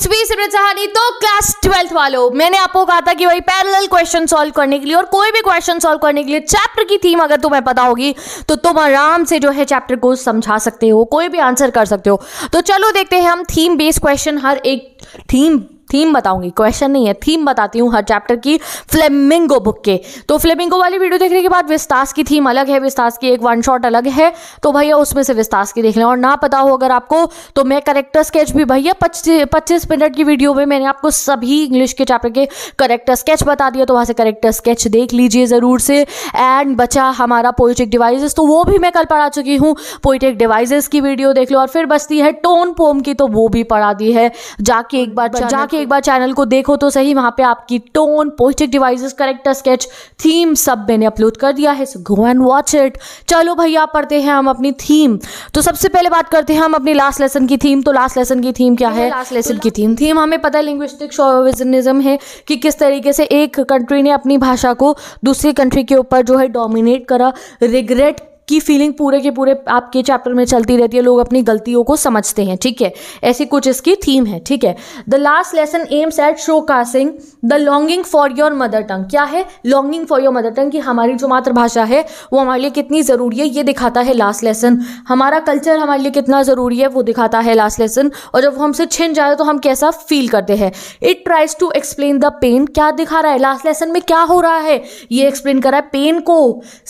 तो class twelfth वालों मैंने आपको कहा था कि भाई पैरेलल क्वेश्चन सॉल्व करने के लिए और कोई भी क्वेश्चन सॉल्व करने के लिए चैप्टर की थीम अगर तुम्हें पता होगी तो तुम आराम से जो है चैप्टर को समझा सकते हो कोई भी आंसर कर सकते हो तो चलो देखते हैं हम थीम बेस्ड क्वेश्चन हर एक थीम थीम बताऊंगी क्वेश्चन नहीं है थीम बताती हूँ हर चैप्टर की फ्लेमिंगो बुक के तो फ्लेमिंगो वाली वीडियो देखने के बाद विस्तास की थीम अलग है विस्तास की एक वन शॉट अलग है तो भैया उसमें से विस्तास की देख लें और ना पता हो अगर आपको तो मैं करेक्टर स्केच भी भैया पच्चीस मिनट की वीडियो में मैंने आपको सभी इंग्लिश के चैप्टर के करेक्टर स्केच बता दिया तो वहाँ से करेक्टर स्केच देख लीजिए ज़रूर से एंड बचा हमारा पोइटिक डिवाइसेस तो वो भी मैं कल पढ़ा चुकी हूँ पोइटिक डिवाइसेस की वीडियो देख लो और फिर बचती है टोन पोम की तो वो भी पढ़ा दी है जाके एक बार जाके एक बार चैनल को देखो तो सही वहां पे आपकी टोन पोस्टिक डिवाइसेस करेक्टर स्केच थीम सब मैंने अपलोड कर दिया है so go and watch it चलो भैया पढ़ते हैं हम अपनी थीम तो सबसे पहले बात करते हैं हम अपनी लास्ट लेसन की थीम तो लास्ट लेसन की थीम क्या है लास्ट तो लेसन तो की थीम थीम हमें पता है लिंग्विस्टिक शोविजनिज्म है कि किस तरीके से एक कंट्री ने अपनी भाषा को दूसरी कंट्री के ऊपर जो है डोमिनेट करा रिग्रेट की फीलिंग पूरे के पूरे आपके चैप्टर में चलती रहती है लोग अपनी गलतियों को समझते हैं ठीक है ऐसी कुछ इसकी थीम है ठीक है the last lesson aims at showcasing the longing for your mother tongue क्या है longing for your mother tongue की हमारी जो मातृभाषा है वो हमारे लिए कितनी ज़रूरी है ये दिखाता है लास्ट लेसन हमारा कल्चर हमारे लिए कितना ज़रूरी है वो दिखाता है लास्ट लेसन और जब हमसे छिन जाए तो हम कैसा फील करते हैं it tries to explain the pain क्या दिखा रहा है लास्ट लेसन में क्या हो रहा है ये एक्सप्लेन कर रहा है पेन को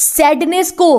सैडनेस को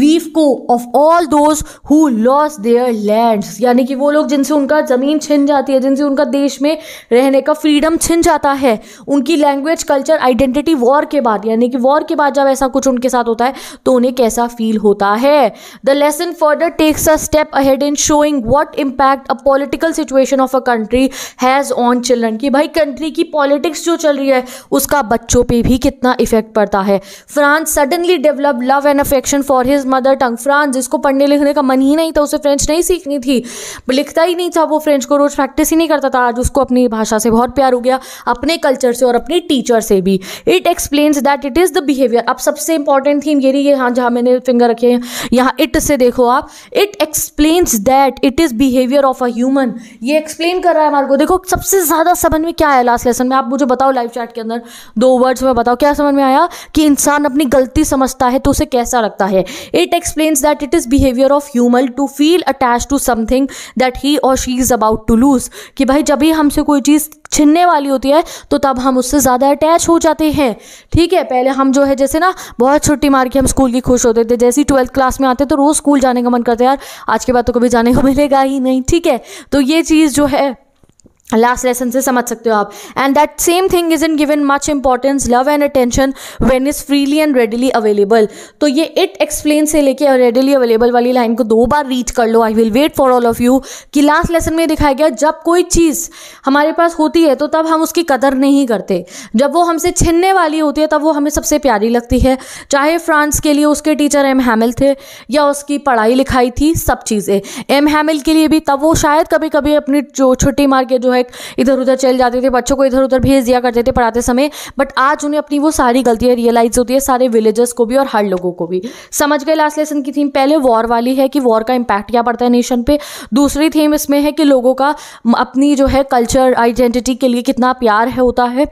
ग्रीफ को of all those who loss their land यानी कि वो लोग जिनसे उनका ज़मीन छिन जाती है जिनसे उनका देश में रहने का फ्रीडम छिन जाता है उनकी लैंग्वेज कल्चर आइडेंटिटी वॉर के बाद यानी कि वॉर के बाद जब ऐसा कुछ उनके साथ होता है तो उन्हें कैसा फील होता है the lesson further takes a step ahead in showing what impact a political situation of a country has on children की भाई कंट्री की पॉलिटिक्स जो चल रही है उसका बच्चों पर भी कितना इफेक्ट पड़ता है Franz suddenly develop love and affection for his mother tongue Franz जिसको पढ़ने लिखने का मन ही नहीं था उसे फ्रेंच नहीं सीखनी थी लिखता ही नहीं था वो फ्रेंच को रोज़ प्रैक्टिस ही नहीं करता था आज उसको अपनी भाषा से बहुत प्यार हो गया अपने कल्चर से और अपने टीचर से भी it explains that it is the behaviour अब सबसे इंपॉर्टेंट थीम ये रही है हाँ जहाँ मैंने फिंगर रखे हैं यहाँ इट से देखो आप it explains that it is behaviour of a human ये एक्सप्लेन कर रहा है हमारे को देखो सबसे ज़्यादा समझ में क्या आया लास्ट लेसन में आप मुझे बताओ लाइव चैट के अंदर दो वर्ड्स में बताओ क्या समझ में आया कि इंसान अपनी गलती समझता है तो उसे कैसा लगता है it explains that it is behaviour of human to feel attach to something that he और she is about to lose कि भाई जब भी हमसे कोई चीज़ छिनने वाली होती है तो तब हम उससे ज़्यादा अटैच हो जाते हैं ठीक है पहले हम जो है जैसे ना बहुत छुट्टी मार के हम स्कूल की खुश होते थे जैसे ही ट्वेल्थ क्लास में आते तो रोज़ स्कूल जाने का मन करता है यार आज के बाद तो कभी जाने को मिलेगा ही नहीं ठीक है तो ये चीज़ जो है लास्ट लेसन से समझ सकते हो आप and that same thing is in given much importance love and attention when is freely and readily available तो ये इट एक्सप्लेन से लेके रेडिली अवेलेबल वाली लाइन को दो बार रीच कर लो I will wait for all of you कि लास्ट लेसन में दिखाया गया जब कोई चीज़ हमारे पास होती है तो तब हम उसकी कदर नहीं करते जब वो हमसे छिनने वाली होती है तब वो हमें सबसे प्यारी लगती है चाहे फ्रांस के लिए उसके टीचर एम हैमिल थे या उसकी पढ़ाई लिखाई थी सब चीज़ें एम हैमिल के लिए भी तब वो शायद कभी कभी अपनी जो छुट्टी मार के जो है एक इधर उधर चल जाते थे बच्चों को इधर उधर भेज दिया करते थे पढ़ाते समय बट आज उन्हें अपनी वो सारी गलतियाँ रियलाइज़ होती है सारे विलेजर्स को भी और हर लोगों को भी समझ गए लास्ट लेसन की थीम पहले वॉर वाली है कि वॉर का इम्पैक्ट क्या पड़ता है नेशन पर दूसरी थीम इसमें है कि लोगों का अपनी जो है कल्चर आइडेंटिटी के लिए कितना प्यार है होता है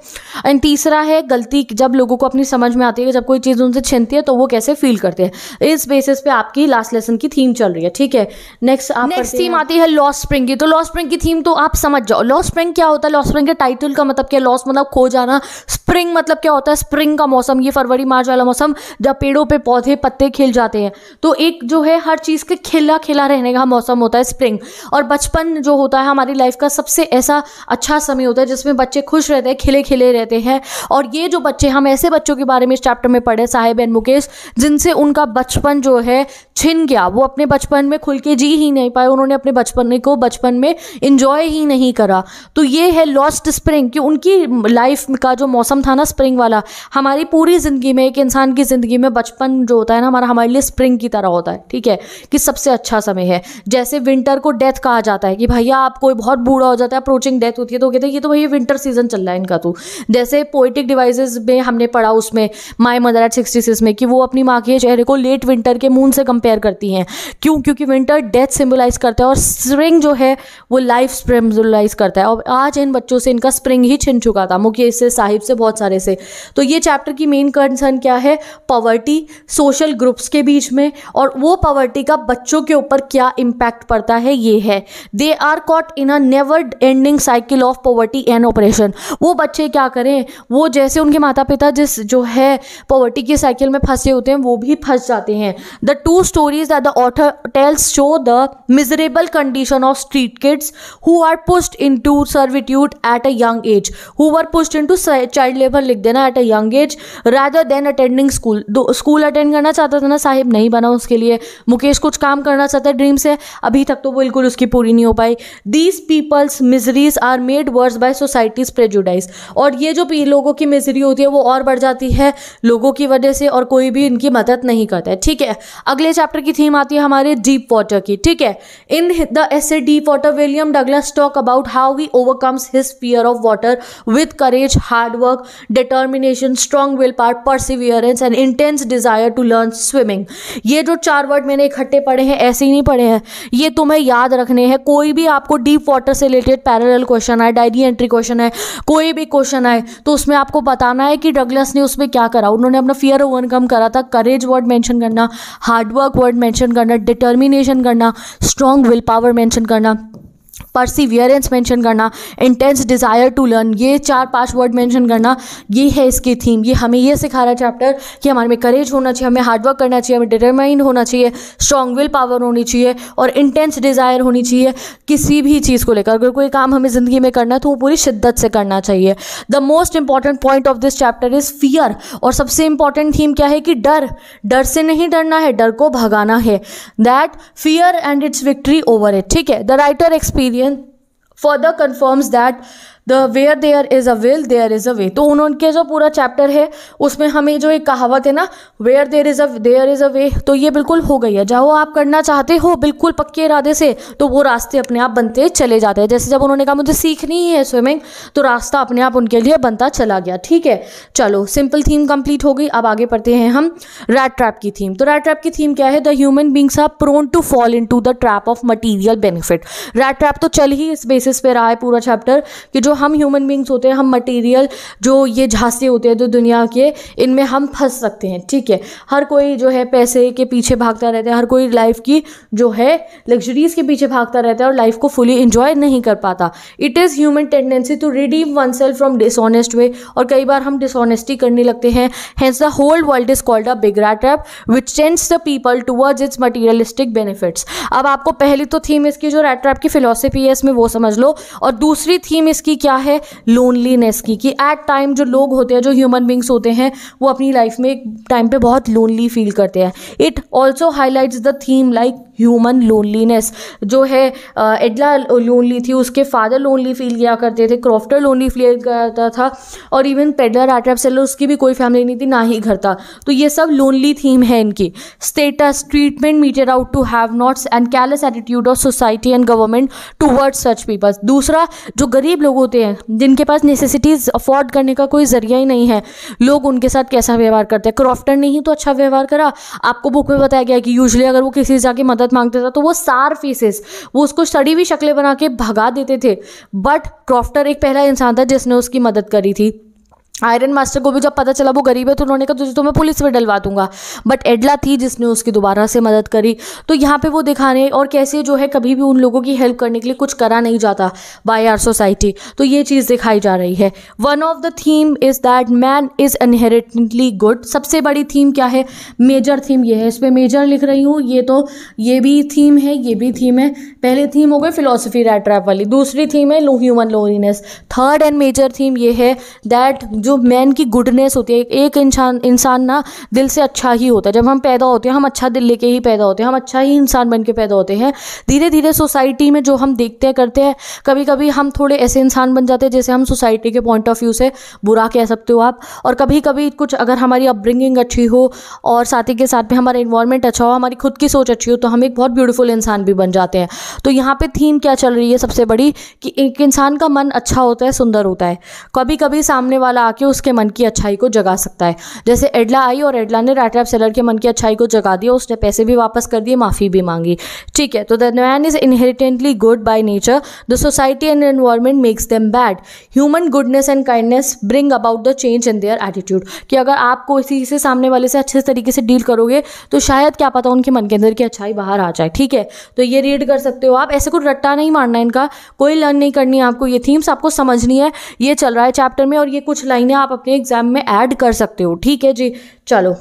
एंड तीसरा है गलती जब लोगों को अपनी समझ में आती है जब कोई चीज़ उनसे छिनती है तो वो कैसे फील करते हैं इस बेसिस पे आपकी लास्ट लेसन की थीम चल रही है ठीक है नेक्स्ट आप नेक्स्ट थीम आती है लॉस स्प्रिंग की तो लॉस स्प्रिंग की थीम तो आप समझ जाओ लॉ स्प्रिंग क्या होता है लॉ स्प्रिंग के टाइटल का मतलब क्या लॉस मतलब खो जाना स्प्रिंग मतलब क्या होता है स्प्रिंग का मौसम ये फरवरी मार्च वाला मौसम जब पेड़ों पे पौधे पत्ते खिल जाते हैं तो एक जो है हर चीज़ के खिला खिला रहने का मौसम होता है स्प्रिंग और बचपन जो होता है हमारी लाइफ का सबसे ऐसा अच्छा समय होता है जिसमें बच्चे खुश रहते हैं खिले खिले रहते हैं और ये जो बच्चे हम ऐसे बच्चों के बारे में इस चैप्टर में पढ़े साहेब एंड मुकेश जिनसे उनका बचपन जो है छिन गया वो अपने बचपन में खुल के जी ही नहीं पाए उन्होंने अपने बचपन को बचपन में इंजॉय ही नहीं करा तो ये है लॉस्ट स्प्रिंग कि उनकी लाइफ का जो मौसम था ना स्प्रिंग वाला हमारी पूरी ज़िंदगी में एक इंसान की ज़िंदगी में बचपन जो होता है ना हमारा हमारे लिए स्प्रिंग की तरह होता है ठीक है कि सबसे अच्छा समय है जैसे विंटर को डेथ कहा जाता है कि भैया आप कोई बहुत बूढ़ा हो जाता है अप्रोचिंग डेथ होती है तो कहते हैं ये तो भैया विंटर सीजन चल रहा है इनका तो जैसे पोइटिक डिवाइसेज में हमने पढ़ा उसमें my mother at sixty six में कि वो अपनी माँ के चेहरे को लेट विंटर के मून से कंपेयर करती हैं क्यों क्योंकि विंटर डेथ सिम्बलाइज करता है और स्प्रिंग जो है वो लाइफ सिम्बलाइज करता है जाता है और आज इन बच्चों से इनका स्प्रिंग ही छिन चुका था मुखिया से साहिब से बहुत सारे से तो ये चैप्टर की मेन कंसर्न क्या है पॉवर्टी सोशल ग्रुप्स के बीच में और वो पॉवर्टी का बच्चों के ऊपर क्या इम्पैक्ट पड़ता है ये है they are caught in a never ending cycle of poverty and oppression वो बच्चे क्या करें वो जैसे उनके माता पिता जिस जो है पॉवर्टी की साइकिल में फंसे होते हैं वो भी फंस जाते हैं the two stories that the author tells show the miserable condition of street kids who are pushed into servitude at a young age who were pushed into child labour लिख देना at a young age rather then attending school school attend करना चाहता था ना साहिब नहीं बना उसके लिए मुकेश कुछ काम करना चाहता है ड्रीम से अभी तक तो बिल्कुल उसकी पूरी नहीं हो पाई these people's miseries are made worse by society's prejudice और ये जो लोगों की मिजरी होती है वो और बढ़ जाती है लोगों की वजह से और कोई भी इनकी मदद नहीं करता है ठीक है अगले चैप्टर की थीम आती है हमारे डीप वाटर की ठीक है in the essay Deep Water William Douglas talk about how how he overcomes his fear of water with courage hard work determination determination, will पार perseverance and intense desire to learn swimming ये जो चार word मैंने इकट्ठे पढ़े हैं ऐसे ही नहीं पढ़े हैं ये तुम्हें याद रखने हैं कोई भी आपको डीप वाटर से रिलेटेड पैरल क्वेश्चन आए डायरी एंट्री क्वेश्चन है कोई भी क्वेश्चन आए तो उसमें आपको बताना है कि डगलस ने उसमें क्या करा उन्होंने अपना फियर ओवरकम करा था करेज वर्ड मैंशन करना हार्डवर्क वर्ड मेंशन करना डिटर्मिनेशन करना स्ट्रॉन्ग विल पावर मेंशन करना परसिवियरेंस मेंशन करना इंटेंस डिज़ायर टू लर्न ये चार पांच वर्ड मेंशन करना ये है इसकी थीम ये हमें ये सिखा रहा है चैप्टर कि हमारे में करेज होना चाहिए हमें हार्डवर्क करना चाहिए हमें डिटरमाइंड होना चाहिए स्ट्रॉन्ग विल पावर होनी चाहिए और इंटेंस डिज़ायर होनी चाहिए किसी भी चीज़ को लेकर अगर कोई काम हमें ज़िंदगी में करना है तो वो पूरी शिद्दत से करना चाहिए the most important point of this chapter is fear और सबसे इंपॉर्टेंट थीम क्या है कि डर डर से नहीं डरना है डर को भगाना है that fear and its victory over it ठीक है the writer experience experience further confirms that the where there is a will there is a way तो उनके जो पूरा चैप्टर है उसमें हमें जो एक कहावत है ना where there is a there is a way तो ये बिल्कुल हो गई है जाओ आप करना चाहते हो बिल्कुल पक्के इरादे से तो वो रास्ते अपने आप बनते चले जाते हैं जैसे जब उन्होंने कहा मुझे सीखनी ही है स्विमिंग तो रास्ता अपने आप उनके लिए बनता चला गया ठीक है चलो सिंपल थीम कंप्लीट हो गई अब आगे पढ़ते हैं हम रैट ट्रैप की थीम तो रैट ट्रैप की थीम क्या है the human beings are prone to fall into the trap of material benefit rat trap तो चल ही इस बेसिस पे रहा है पूरा चैप्टर कि जो हम ह्यूमन बींग्स होते हैं हम मटेरियल जो ये झांसे होते हैं जो दुनिया के इनमें हम फंस सकते हैं ठीक है हर कोई जो है पैसे के पीछे भागता रहता है हर कोई लाइफ की जो है लग्जरीज के पीछे भागता रहता है और लाइफ को फुली इंजॉय नहीं कर पाता it is human tendency to redeem oneself from dishonest way और कई बार हम डिसऑनेस्टी करने लगते हैं hence the whole world is called a big rat trap which change the people towards its materialistic benefits अब आपको पहली तो थीम इसकी जो रेड की फिलोसफी है इसमें वो समझ लो और दूसरी थीम इसकी क्या क्या है लोनलीनेस की कि एट टाइम जो लोग होते हैं जो ह्यूमन बींग्स होते हैं वो अपनी लाइफ में एक टाइम पे बहुत लोनली फील करते हैं it also highlights the theme like human loneliness जो है एडला लोनली थी उसके फादर लोनली फील किया करते थे क्रॉफ्टर लोनली फील करता था और इवन पेडलर आटर सेलर उसकी भी कोई फैमिली नहीं थी ना ही घर था तो ये सब लोनली थीम है इनकी status treatment meted out to have nots and callous attitude of society and government to such peoples दूसरा जो गरीब लोग होते हैं जिनके पास नेसेसिटीज़ अफोर्ड करने का कोई जरिया ही नहीं है लोग उनके साथ कैसा व्यवहार करते हैं क्रॉफ्टर ने ही तो अच्छा व्यवहार करा आपको बुक में बताया गया कि यूजली अगर वो किसी से जाके मदद बहुत मांगता था तो वो सार फेसेस वो उसको सड़ी हुई शक्लें बना के भगा देते थे बट क्रॉफ्टर एक पहला इंसान था जिसने उसकी मदद करी थी आयरन मास्टर को भी जब पता चला वो गरीब है तो उन्होंने कहा तुझे तो मैं पुलिस में डलवा दूंगा बट एडला थी जिसने उसकी दोबारा से मदद करी तो यहाँ पे वो दिखाने और कैसे जो है कभी भी उन लोगों की हेल्प करने के लिए कुछ करा नहीं जाता बाय आर सोसाइटी तो ये चीज़ दिखाई जा रही है one of the theme is that man is inherently good सबसे बड़ी थीम क्या है मेजर थीम ये है इस पर मेजर लिख रही हूँ ये तो ये भी थीम है ये भी थीम है पहली थीम हो गई फिलोसफी रैट्रैप वाली दूसरी थीम है human loneliness third and major theme ये है दैट जो मैन की गुडनेस होती है एक इंसान इंसान ना दिल से अच्छा ही होता है जब हम पैदा होते हैं हम अच्छा दिल लेके ही पैदा होते हैं हम अच्छा ही इंसान बन के पैदा होते हैं धीरे धीरे सोसाइटी में जो हम देखते हैं करते हैं कभी कभी हम थोड़े ऐसे इंसान बन जाते हैं जैसे हम सोसाइटी के पॉइंट ऑफ व्यू से बुरा कह सकते हो आप और कभी कभी कुछ अगर हमारी अपब्रिंगिंग अच्छी हो और साथी के साथ में हमारा इन्वायरमेंट अच्छा हो हमारी खुद की सोच अच्छी हो तो हम एक बहुत ब्यूटीफुल इंसान भी बन जाते हैं तो यहाँ पर थीम क्या चल रही है सबसे बड़ी कि एक इंसान का मन अच्छा होता है सुंदर होता है कभी कभी सामने वाला आके जाके उसके मन की अच्छाई को जगा सकता है जैसे एडला आई और एडला ने राइट ऑफ सेलर के मन की अच्छाई को जगा दिया उसने पैसे भी वापस कर दिए माफ़ी भी मांगी ठीक है तो the man is inherently good by nature the society and environment makes them bad human goodness and kindness bring about the change in their attitude कि अगर आप किसी से सामने वाले से अच्छे तरीके से डील करोगे तो शायद क्या पता उनके मन के अंदर की अच्छाई बाहर आ जाए ठीक है तो ये रीड कर सकते हो आप ऐसे कुछ रट्टा नहीं मारना इनका कोई लर्न नहीं करनी आपको ये थीम्स आपको समझनी है ये चल रहा है चैप्टर में और ये कुछ लाइन लाइनें आप अपने एग्ज़ाम में ऐड कर सकते हो ठीक है जी चलो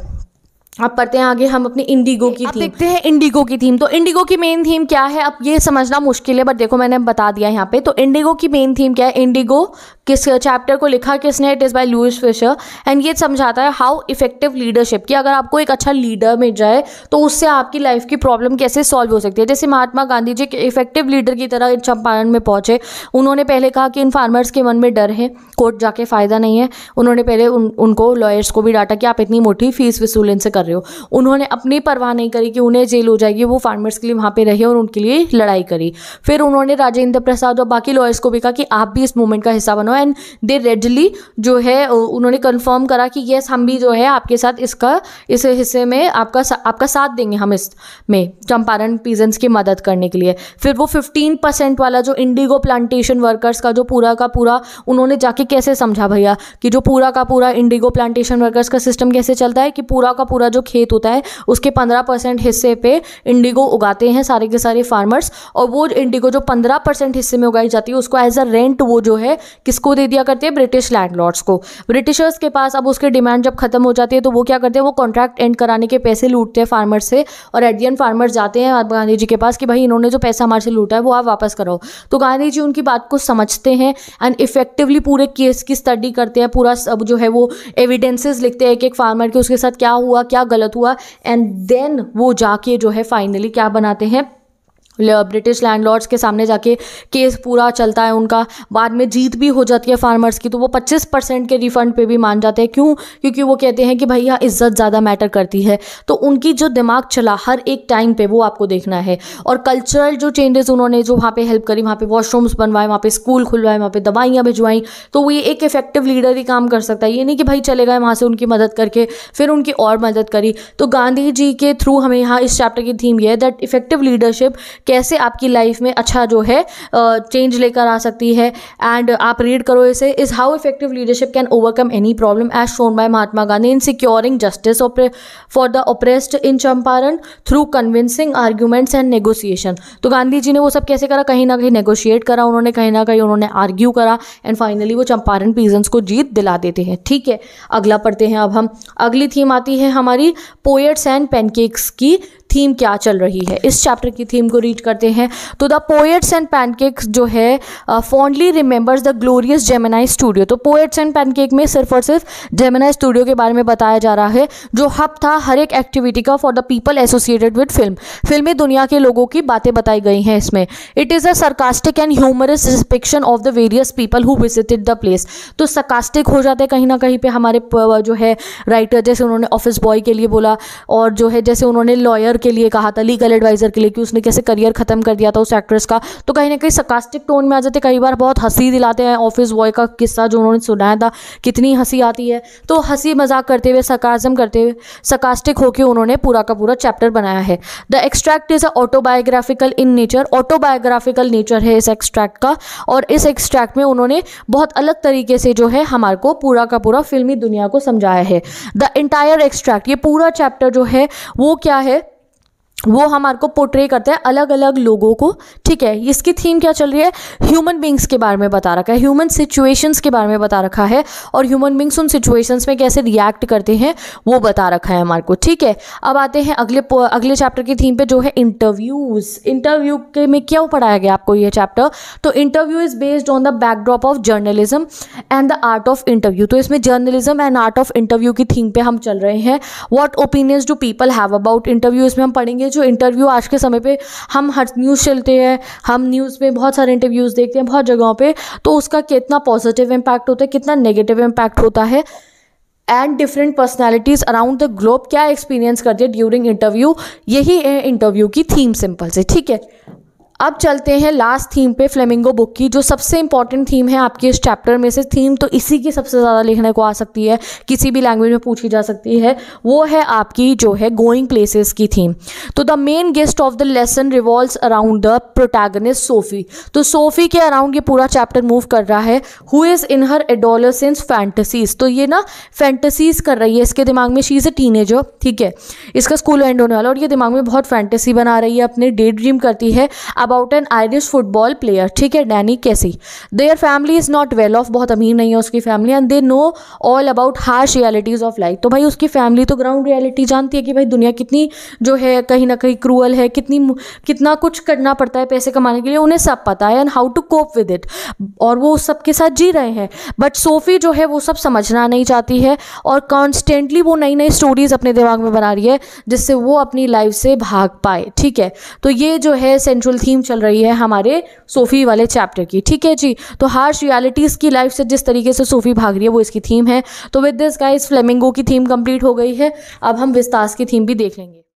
अब पढ़ते हैं आगे हम अपने इंडिगो की थीम देखते हैं इंडिगो की थीम तो इंडिगो की मेन थीम क्या है अब ये समझना मुश्किल है बट देखो मैंने बता दिया यहाँ पे तो इंडिगो की मेन थीम क्या है इंडिगो किस चैप्टर को लिखा किसने it is by Louis Fischer and ये समझाता है हाउ इफेक्टिव लीडरशिप कि अगर आपको एक अच्छा लीडर मिल जाए तो उससे आपकी लाइफ की प्रॉब्लम कैसे सॉल्व हो सकती है जैसे महात्मा गांधी जी के इफेक्टिव लीडर की तरह चंपारण में पहुंचे उन्होंने पहले कहा कि इन फार्मर्स के मन में डर है कोर्ट जाके फ़ायदा नहीं है उन्होंने पहले उन, उनको लॉयर्स को भी डांटा कि आप इतनी मोटी फीस वसूल इनसे कर रहे हो उन्होंने अपनी परवाह नहीं करी कि उन्हें जेल हो जाएगी वो फार्मर्स के लिए वहाँ पर रहे और उनके लिए लड़ाई करी फिर उन्होंने राजेंद्र प्रसाद और बाकी लॉयर्स को भी कहा कि आप भी इस मूवमेंट का हिस्सा बनो एंड दे रेडली जो है उन्होंने कंफर्म करा कि येस हम भी जो है आपके साथ इसका इस हिस्से में आपका आपका साथ देंगे हम इस में चंपारण पीजेंस की मदद करने के लिए फिर वो फिफ्टीन परसेंट वाला जो इंडिगो प्लांटेशन वर्कर्स का जो पूरा का पूरा उन्होंने जाके कैसे समझा भैया कि जो पूरा का पूरा इंडिगो प्लांटेशन वर्कर्स का सिस्टम कैसे चलता है कि पूरा का पूरा जो खेत होता है उसके पंद्रह परसेंट हिस्से पे इंडिगो उगाते हैं सारे के सारे फार्मर्स और वो इंडिगो जो पंद्रह परसेंट हिस्से में उगाई जाती है उसको एज अ रेंट वो जो है किसको किसको दे दिया करते हैं ब्रिटिश लैंडलॉर्ड्स को ब्रिटिशर्स के पास अब उसके डिमांड जब खत्म हो जाती है तो वो क्या करते हैं वो कॉन्ट्रैक्ट एंड कराने के पैसे लूटते हैं फार्मर से और एडियन फार्मर जाते हैं गांधी जी के पास कि भाई इन्होंने जो पैसा हमारे से लूटा है वो आप वापस कराओ तो गांधी जी उनकी बात को समझते हैं एंड इफेक्टिवली पूरे केस की स्टडी करते हैं पूरा सब जो है वो एविडेंसेस लिखते हैं एक एक फार्मर के उसके साथ क्या हुआ क्या गलत हुआ एंड देन वो जाके जो है फाइनली क्या बनाते हैं ब्रिटिश लैंडलॉर्ड्स के सामने जाके केस पूरा चलता है उनका बाद में जीत भी हो जाती है फार्मर्स की तो वो 25 परसेंट के रिफंड पे भी मान जाते हैं क्यों क्योंकि वो कहते हैं कि भैया इज्जत ज़्यादा मैटर करती है तो उनकी जो दिमाग चला हर एक टाइम पे वो आपको देखना है और कल्चरल जो चेंजेस उन्होंने जो वहाँ पर हेल्प करी वहाँ पर वॉशरूम्स बनवाए वहाँ पर स्कूल खुलवाए वहाँ पर दवाइयाँ भिजवाई तो वो ये एक इफेक्टिव लीडर ही काम कर सकता है ये नहीं कि भाई चले गए वहाँ से उनकी मदद करके फिर उनकी और मदद करी तो गांधी जी के थ्रू हमें यहाँ इस चैप्टर की थीम ये है दैट इफेक्टिव लीडरशिप कैसे आपकी लाइफ में अच्छा जो है चेंज लेकर आ सकती है एंड आप रीड करो इसे is how effective leadership can overcome any problem as shown by Mahatma Gandhi in securing justice for the oppressed in Champaran through convincing arguments and negotiation तो गांधी जी ने वो सब कैसे करा कहीं ना कहीं नेगोशिएट करा उन्होंने कहीं ना कहीं उन्होंने आर्ग्यू करा एंड फाइनली वो चंपारण पीजेंस को जीत दिला देते हैं ठीक है अगला पढ़ते हैं अब हम अगली थीम आती है हमारी पोएट्स एंड पेनकेक्स की थीम क्या चल रही है इस चैप्टर की थीम को रीड करते हैं तो द पोएट्स एंड पैनकेक जो है fondly remembers the glorious Gemini's studio तो पोएट्स एंड पैनकेक में सिर्फ और सिर्फ जेमेनाइज स्टूडियो के बारे में बताया जा रहा है जो हब था हर एक एक्टिविटी का for the people associated with film फिल्मी दुनिया के लोगों की बातें बताई गई हैं इसमें it is a sarcastic and humorous retrospection of the various people who visited the place तो सरकास्टिक हो जाते हैं कहीं ना कहीं पर हमारे जो है राइटर जैसे उन्होंने ऑफिस बॉय के लिए बोला और जो है जैसे उन्होंने लॉयर के लिए कहा था लीगल एडवाइज़र के लिए कि उसने कैसे करियर ख़त्म कर दिया था उस एक्ट्रेस का तो कहीं ना कहीं सकास्टिक टोन में आ जाते कई बार बहुत हंसी दिलाते हैं ऑफिस बॉय का किस्सा जो उन्होंने सुनाया था कितनी हंसी आती है तो हंसी मजाक करते हुए सकाजम करते हुए सकास्टिक होकर उन्होंने पूरा का पूरा चैप्टर बनाया है the extract is autobiographical in nature autobiographical nature है इस एक्सट्रैक्ट का और इस एक्सट्रैक्ट में उन्होंने बहुत अलग तरीके से जो है हमारे को पूरा का पूरा फिल्मी दुनिया को समझाया है द इंटायर एक्सट्रैक्ट ये पूरा चैप्टर जो है वो क्या है वो हमारे को पोर्ट्रे करते हैं अलग अलग लोगों को ठीक है इसकी थीम क्या चल रही है ह्यूमन बींग्स के बारे में बता रखा है ह्यूमन सिचुएशंस के बारे में बता रखा है और ह्यूमन बींग्स उन सिचुएशंस में कैसे रिएक्ट करते हैं वो बता रखा है हमारे को ठीक है अब आते हैं अगले अगले चैप्टर की थीम पे जो है इंटरव्यूज़ इंटरव्यू के में क्यों पढ़ाया गया आपको यह चैप्टर तो interview is based on the backdrop of journalism and the art of interview तो इसमें journalism and art of interview की थीम पे हम चल रहे हैं what opinions do people have about interview इसमें हम पढ़ेंगे ये जो इंटरव्यू आज के समय पे हम हर न्यूज़ चलते हैं हम न्यूज़ में बहुत सारे इंटरव्यूज़ देखते हैं बहुत जगहों पे तो उसका कितना पॉजिटिव इम्पैक्ट होता है कितना नेगेटिव इम्पैक्ट होता है and different personalities around the globe क्या एक्सपीरियंस करती है ड्यूरिंग इंटरव्यू यही है इंटरव्यू की थीम सिंपल से ठीक है अब चलते हैं लास्ट थीम पे फ्लेमिंगो बुक की जो सबसे इंपॉर्टेंट थीम है आपके इस चैप्टर में से थीम तो इसी की सबसे ज़्यादा लिखने को आ सकती है किसी भी लैंग्वेज में पूछी जा सकती है वो है आपकी जो है गोइंग प्लेसेस की थीम तो the main gist of the lesson revolve around the protagonist Sophie तो सोफी के अराउंड ये पूरा चैप्टर मूव कर रहा है who is in her adolescence fantasies तो ये ना फैंटसीज कर रही है इसके दिमाग में शी इज़ टीन टीनेजर ठीक है इसका स्कूल एंड होने वाला और ये दिमाग में बहुत फैंटसी बना रही है अपने डे ड्रीम करती है about an Irish football player ठीक है Danny Casey their family is not well off बहुत अमीर नहीं है उसकी family and they know all about harsh realities of life तो भाई उसकी फैमिली तो ग्राउंड रियलिटी जानती है कि भाई दुनिया कितनी जो है कहीं ना कहीं क्रूअल है कितनी कितना कुछ करना पड़ता है पैसे कमाने के लिए उन्हें सब पता है and how to cope with it और वो उस सब के साथ जी रहे हैं बट सोफ़ी जो है वो सब समझना नहीं चाहती है और कॉन्स्टेंटली वो नई नई स्टोरीज़ अपने दिमाग में बना रही है जिससे वो अपनी लाइफ से भाग पाए ठीक है तो ये जो है सेंट्रल थीम थीम चल रही है हमारे सोफी वाले चैप्टर की ठीक है जी तो हार्श रियालिटीज की लाइफ से जिस तरीके से सूफी भाग रही है वो इसकी थीम है तो विद दिस गाइस फ्लेमिंगो की थीम कंप्लीट हो गई है अब हम विस्तास की थीम भी देख लेंगे